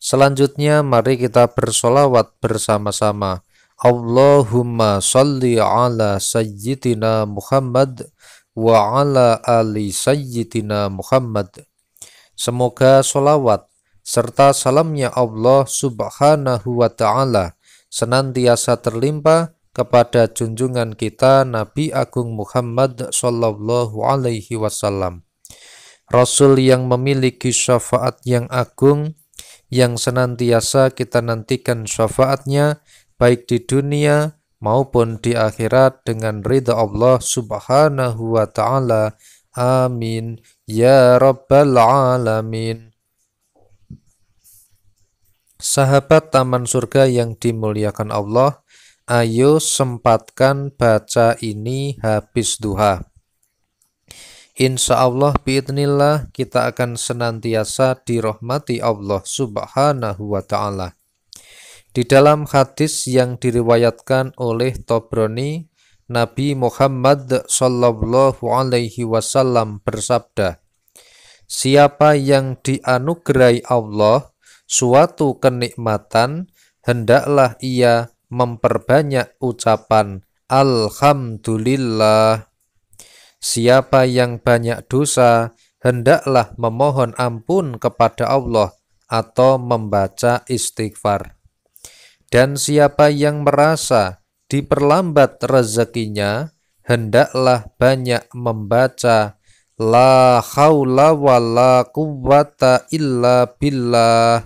Selanjutnya mari kita bersolawat bersama-sama. Allahumma salli ala sayyidina Muhammad wa ala ali sayyidina Muhammad. Semoga solawat serta salamnya Allah subhanahu wa ta'ala senantiasa terlimpah kepada junjungan kita Nabi Agung Muhammad Sallallahu Alaihi Wasallam. Rasul yang memiliki syafaat yang agung yang senantiasa kita nantikan syafaatnya baik di dunia maupun di akhirat dengan ridha Allah subhanahu wa ta'ala. Amin. Ya Rabbal Alamin. Sahabat Taman Surga yang dimuliakan Allah, ayo sempatkan baca ini habis duha. Insya Allah biidnillah kita akan senantiasa dirahmati Allah subhanahu wa ta'ala. Di dalam hadis yang diriwayatkan oleh Tobroni, Nabi Muhammad Sallallahu Alaihi Wasallam bersabda, Siapa yang dianugerai Allah suatu kenikmatan, hendaklah ia memperbanyak ucapan Alhamdulillah. Siapa yang banyak dosa, hendaklah memohon ampun kepada Allah atau membaca istighfar. Dan siapa yang merasa diperlambat rezekinya, hendaklah banyak membaca La haula wa la quwata illa billah.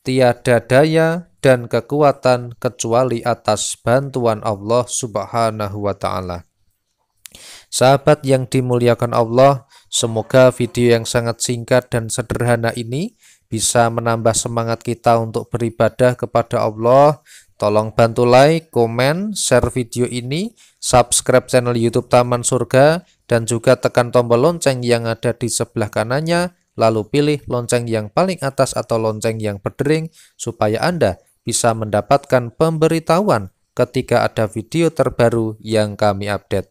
Tiada daya dan kekuatan kecuali atas bantuan Allah Subhanahu wa taala. Sahabat yang dimuliakan Allah, semoga video yang sangat singkat dan sederhana ini bisa menambah semangat kita untuk beribadah kepada Allah. Tolong bantu like, komen, share video ini, subscribe channel YouTube Taman Surga, dan juga tekan tombol lonceng yang ada di sebelah kanannya, lalu pilih lonceng yang paling atas atau lonceng yang berdering, supaya Anda bisa mendapatkan pemberitahuan ketika ada video terbaru yang kami update.